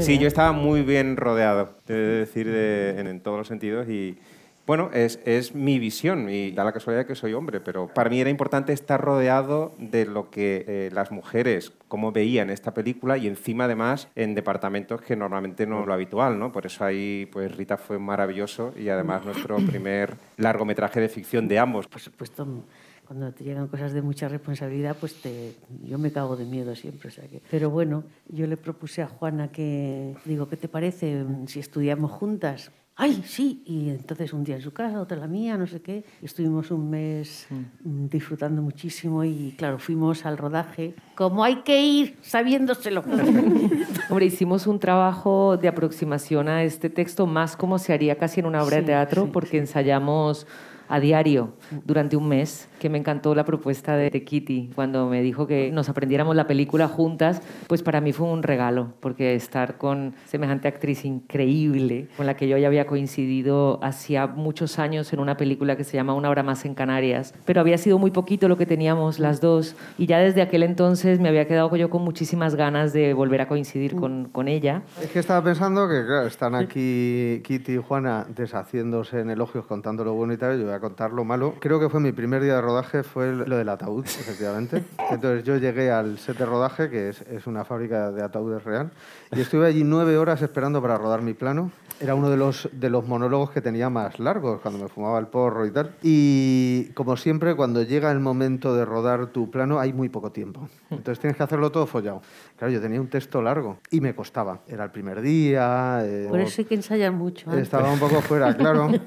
Sí, yo ¿eh? estaba muy bien rodeado, de decir, en, todos los sentidos y... Bueno, es, es mi visión y da la casualidad que soy hombre, pero para mí era importante estar rodeado de lo que eh, las mujeres, cómo veían esta película y encima además en departamentos que normalmente no es lo habitual, ¿no? Por eso ahí pues Rita fue maravilloso y además nuestro primer largometraje de ficción de ambos. Por supuesto, cuando te llegan cosas de mucha responsabilidad, pues yo me cago de miedo siempre. O sea que, pero bueno, yo le propuse a Juana que, digo, ¿qué te parece si estudiamos juntas? ¡Ay, sí! Y entonces un día en su casa, otra en la mía, no sé qué. Estuvimos un mes mm. disfrutando muchísimo y, claro, fuimos al rodaje como hay que ir sabiéndoselo. Hombre, hicimos un trabajo de aproximación a este texto más como se haría casi en una obra de teatro, porque ensayamos a diario durante un mes, que me encantó la propuesta de, Kitty cuando me dijo que nos aprendiéramos la película juntas, pues para mí fue un regalo, porque estar con semejante actriz increíble, con la que yo ya había coincidido hacía muchos años en una película que se llama Una hora más en Canarias, pero había sido muy poquito lo que teníamos las dos y ya desde aquel entonces me había quedado yo con muchísimas ganas de volver a coincidir con, con ella. Es que estaba pensando que claro, están aquí Kitty y Juana deshaciéndose en elogios contando lo bueno y tal, yo contar lo malo, creo que fue mi primer día de rodaje, fue lo del ataúd, efectivamente. Entonces yo llegué al set de rodaje, que es, es una fábrica de ataúdes real, y estuve allí nueve horas esperando para rodar mi plano era uno de los, de los monólogos que tenía más largos cuando me fumaba el porro y tal. Y como siempre, cuando llega el momento de rodar tu plano, hay muy poco tiempo. Hmm. Entonces tienes que hacerlo todo follado. Claro, yo tenía un texto largo y me costaba. Era el primer día. Eh, Por eso hay que ensayar mucho. Estaba un poco fuera, claro.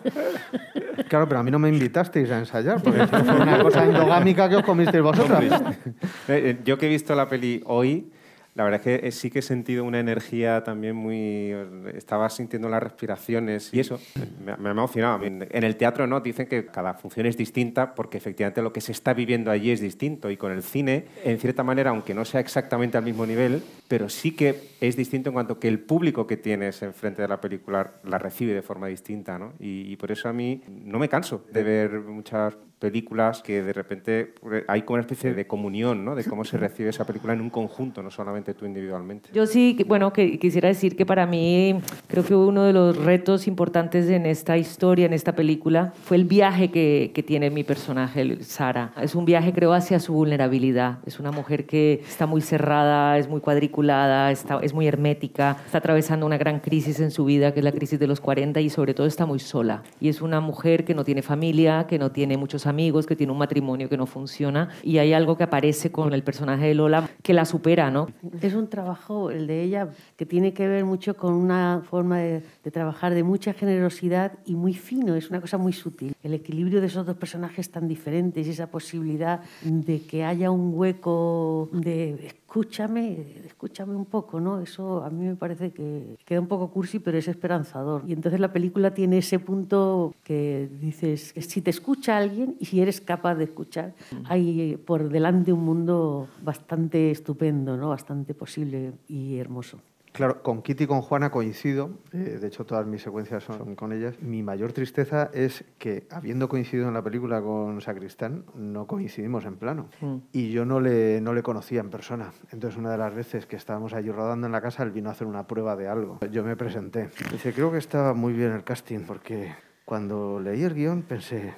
Claro, pero a mí no me invitasteis a ensayar, porque fue una cosa endogámica que os comisteis vosotros. Eh, eh, yo que he visto la peli hoy, la verdad es que eh, sí que he sentido una energía también muy... Estaba sintiendo las respiraciones y eso me, ha emocionado. En el teatro no, dicen que cada función es distinta porque efectivamente lo que se está viviendo allí es distinto y con el cine, en cierta manera, aunque no sea exactamente al mismo nivel, pero sí que es distinto en cuanto que el público que tienes enfrente de la película la recibe de forma distinta, ¿no? Y, y por eso a mí no me canso de ver muchas películas que de repente eh, hay como una especie de comunión, ¿no? De cómo se recibe esa película en un conjunto, no solamente tú individualmente. Yo sí, bueno, que quisiera decir que para mí creo que uno de los retos importantes en esta historia, en esta película, fue el viaje que, tiene mi personaje, Sara. Es un viaje, creo, hacia su vulnerabilidad. Es una mujer que está muy cerrada, es muy cuadriculada, está, es muy hermética, está atravesando una gran crisis en su vida, que es la crisis de los 40, y sobre todo está muy sola. Y es una mujer que no tiene familia, que no tiene muchos amigos amigos, que tiene un matrimonio que no funciona y hay algo que aparece con el personaje de Lola que la supera, ¿no? Es un trabajo, el de ella, que tiene que ver mucho con una forma de, de trabajar de mucha generosidad y muy fino, es una cosa muy sutil. El equilibrio de esos dos personajes tan diferentes y esa posibilidad de que haya un hueco de escúchame, escúchame un poco, ¿no? Eso a mí me parece que queda un poco cursi, pero es esperanzador. Y entonces la película tiene ese punto que dices, que si te escucha alguien y si eres capaz de escuchar, hay por delante un mundo bastante estupendo, ¿no? Bastante posible y hermoso. Claro, con Kitty y con Juana coincido, eh, de hecho todas mis secuencias son, con ellas. Mi mayor tristeza es que, habiendo coincidido en la película con Sacristán, no coincidimos en plano. Hmm. Y yo no le, no le conocía en persona. Entonces, una de las veces que estábamos allí rodando en la casa, él vino a hacer una prueba de algo. Yo me presenté. Dice, creo que estaba muy bien el casting, porque cuando leí el guión pensé,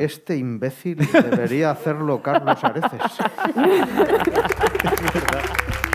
este imbécil debería hacerlo Carlos Areces. es